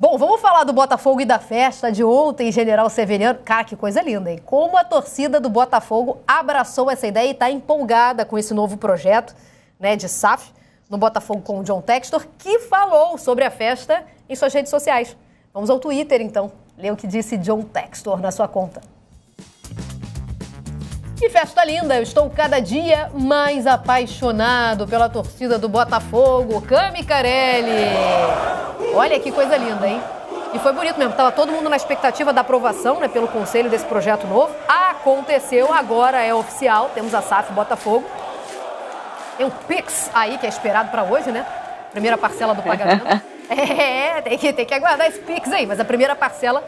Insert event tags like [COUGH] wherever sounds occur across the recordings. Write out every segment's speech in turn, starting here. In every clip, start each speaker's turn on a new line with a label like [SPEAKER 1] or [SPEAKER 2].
[SPEAKER 1] Bom, vamos falar do Botafogo e da festa de ontem, General Severiano. Cara, que coisa linda, hein? Como a torcida do Botafogo abraçou essa ideia e está empolgada com esse novo projeto né, de SAF no Botafogo com o John Textor, que falou sobre a festa em suas redes sociais. Vamos ao Twitter, então. Lê o que disse John Textor na sua conta. Que festa linda! Eu estou cada dia mais apaixonado pela torcida do Botafogo. Cami Carelli! Olha que coisa linda, hein? E foi bonito mesmo, estava todo mundo na expectativa da aprovação né, pelo conselho desse projeto novo. Aconteceu, agora é oficial, temos a SAF Botafogo. Tem um PIX aí que é esperado para hoje, né? Primeira parcela do pagamento. [LAUGHS] é, tem que, tem que aguardar esse PIX aí, mas a primeira parcela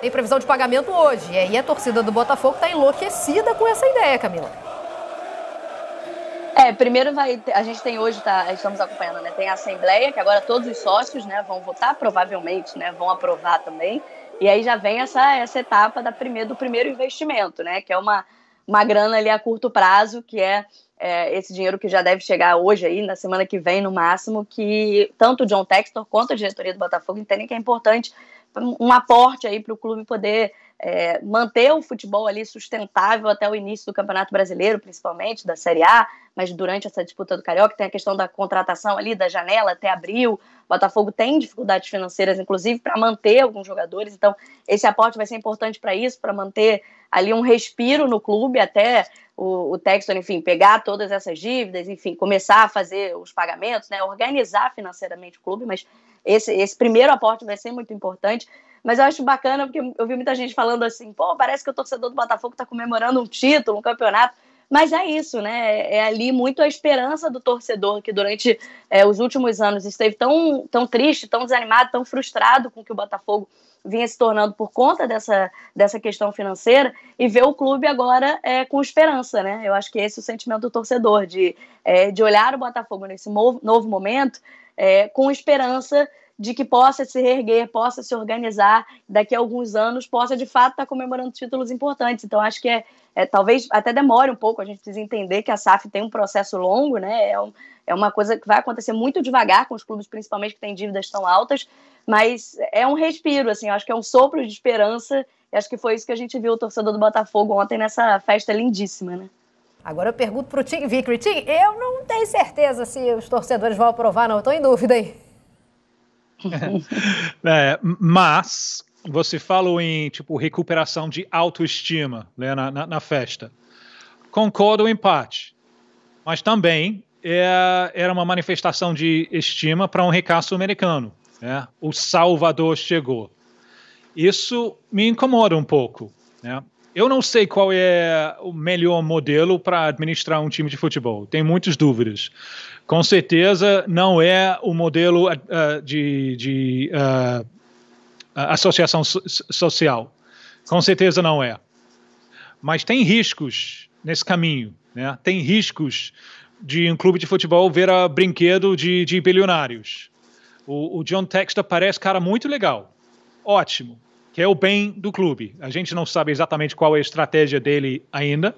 [SPEAKER 1] tem previsão de pagamento hoje. E aí a torcida do Botafogo está
[SPEAKER 2] enlouquecida com essa ideia, Camila. É, primeiro vai. A gente tem hoje, tá, estamos acompanhando, né? Tem a Assembleia, que agora todos os sócios né, vão votar, provavelmente, né? Vão aprovar também. E aí já vem essa, essa etapa da primeira, do primeiro investimento, né? Que é uma, uma grana ali a curto prazo, que é, é, esse dinheiro que já deve chegar hoje aí, na semana que vem, no máximo, que tanto o John Textor quanto a diretoria do Botafogo entendem que é importante um aporte aí para o clube poder é, manter o futebol ali sustentável até o início do Campeonato Brasileiro, principalmente da Série A, mas durante essa disputa do Carioca tem a questão da contratação ali, da janela até abril. O Botafogo tem dificuldades financeiras, inclusive, para manter alguns jogadores, então esse aporte vai ser importante para isso, para manter ali um respiro no clube até o, o Texton, enfim, pegar todas essas dívidas, enfim, começar a fazer os pagamentos, né, organizar financeiramente o clube, mas esse, esse primeiro aporte vai ser muito importante. Mas eu acho bacana porque eu vi muita gente falando assim, pô, parece que o torcedor do Botafogo está comemorando um título, um campeonato. Mas é isso, né? É ali muito a esperança do torcedor que durante é, os últimos anos esteve tão, tão triste, tão desanimado, tão frustrado com o que o Botafogo vinha se tornando por conta dessa, dessa questão financeira e ver o clube agora é, com esperança, né? Eu acho que esse é o sentimento do torcedor, de, é, de olhar o Botafogo nesse novo, novo momento é, com esperança de que possa se reerguer, possa se organizar, daqui a alguns anos possa de fato estar tá comemorando títulos importantes. Então acho que é, é talvez até demore um pouco, a gente precisa entender que a SAF tem um processo longo, né? É, um, é uma coisa que vai acontecer muito devagar com os clubes, principalmente que têm dívidas tão altas, mas é um respiro, assim, acho que é um sopro de esperança. E acho que foi isso que a gente viu o torcedor do Botafogo ontem nessa festa lindíssima, né? Agora eu pergunto para o Tim Vickery. Tim, eu não tenho
[SPEAKER 1] certeza se os torcedores vão aprovar, não. Estou em dúvida aí.
[SPEAKER 3] É, é, mas você falou em tipo recuperação de autoestima né, na, na, na, festa. Concordo em parte, mas também é, era uma manifestação de estima para um ricaço americano. Né? O Salvador chegou. Isso me incomoda um pouco, né? Eu não sei qual é o melhor modelo para administrar um time de futebol. Tenho muitas dúvidas. Com certeza não é o modelo uh, de, de uh, associação so social. Com certeza não é. Mas tem riscos nesse caminho. Né? Tem riscos de um clube de futebol ver a brinquedo de, de bilionários. O, o John Textor parece cara muito legal. Ótimo que é o bem do clube. A gente não sabe exatamente qual é a estratégia dele ainda,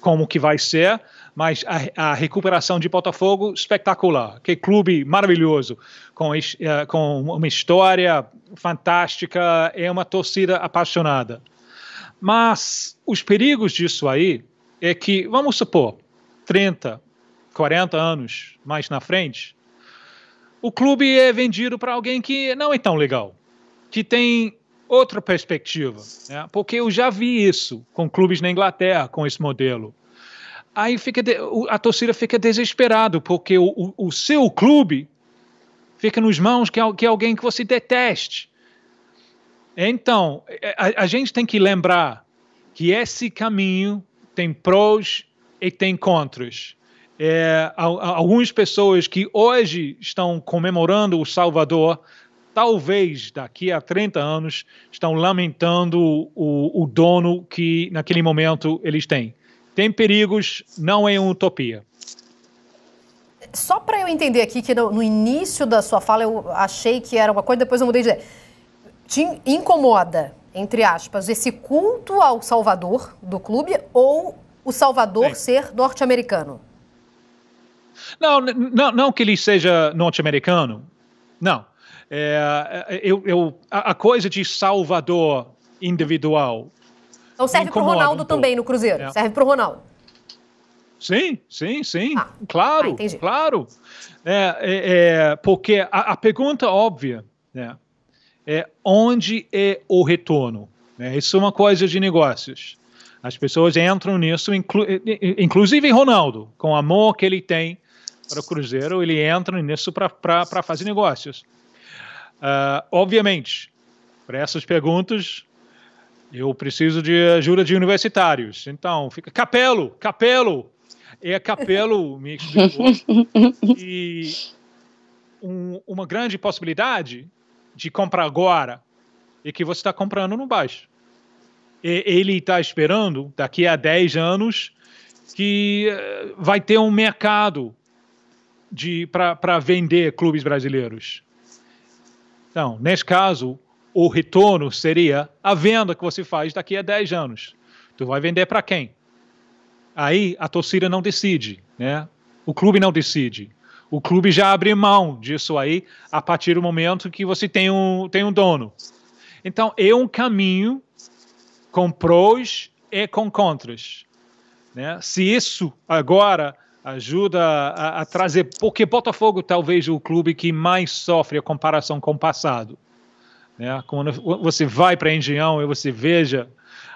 [SPEAKER 3] como que vai ser, mas a, a recuperação de Botafogo espetacular. Que clube maravilhoso, com, eh, com uma história fantástica, é uma torcida apaixonada. Mas os perigos disso aí é que, vamos supor, 30, 40 anos mais na frente, o clube é vendido para alguém que não é tão legal, que tem outra perspectiva. Né? Porque eu já vi isso com clubes na Inglaterra, com esse modelo. Aí fica a torcida fica desesperada, porque o, o, o, seu clube fica nas mãos que, que alguém que você deteste. Então, a, a gente tem que lembrar que esse caminho tem prós e tem contras. É, algumas pessoas que hoje estão comemorando o Salvador talvez daqui a 30 anos estão lamentando o, o dono que naquele momento eles têm. Tem perigos, não é uma utopia
[SPEAKER 1] só para eu entender aqui, que no, no, início da sua fala eu achei que era uma coisa, depois eu mudei de ideia. Te incomoda, entre aspas, esse culto ao Salvador do clube ou o Salvador Sim. ser norte-americano?
[SPEAKER 3] Não, não, não que ele seja norte-americano. Não. É, é, eu, eu a, a, coisa de Salvador individual.
[SPEAKER 1] Então serve para o Ronaldo um também no Cruzeiro. É. Serve para o Ronaldo.
[SPEAKER 3] Sim, sim, sim. Ah, claro, ah, claro. É, é, é, porque a, a pergunta óbvia né, é onde é o retorno? Né? Isso é uma coisa de negócios. As pessoas entram nisso, inclu inclusive Ronaldo, com o amor que ele tem para o Cruzeiro, ele entra nisso para fazer negócios. Uh, obviamente, para essas perguntas, eu preciso de ajuda de universitários. Então, fica Capelo, Capelo. É Capelo me explicou. [LAUGHS] E um, uma grande possibilidade de comprar agora é que você está comprando no baixo. E, ele está esperando, daqui a 10 anos, que uh, vai ter um mercado para vender clubes brasileiros. Então, nesse caso, o retorno seria a venda que você faz daqui a 10 anos. Tu vai vender para quem? Aí a torcida não decide, né? O clube não decide. O clube já abre mão disso aí a partir do momento que você tem um, tem um dono. Então, é um caminho com prós e com contras. Né? Se isso agora ajuda a, a, trazer, porque Botafogo talvez o clube que mais sofre a comparação com o passado. Né? Quando você vai para Engenhão e você veja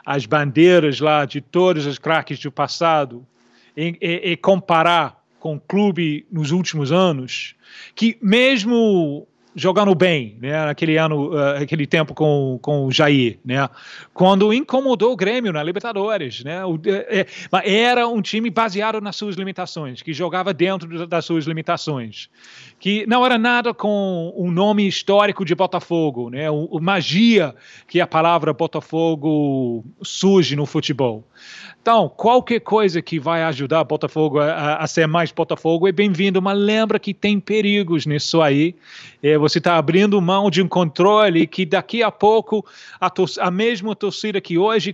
[SPEAKER 3] as bandeiras lá de todos os craques do passado e, e, e comparar com o clube nos últimos anos, que mesmo jogando bem, né, naquele ano, uh, aquele tempo com, com o Jair, né, quando incomodou o Grêmio na Libertadores, né, o, é, era um time baseado nas suas limitações, que jogava dentro das suas limitações, que não era nada com o nome histórico de Botafogo, né, o, o, magia que a palavra Botafogo surge no futebol. Então, qualquer coisa que vai ajudar Botafogo a, a ser mais Botafogo é bem-vindo, mas lembra que tem perigos nisso aí. É, você está abrindo mão de um controle que daqui a pouco a, a mesma torcida que hoje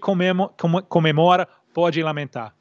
[SPEAKER 3] comemora pode lamentar.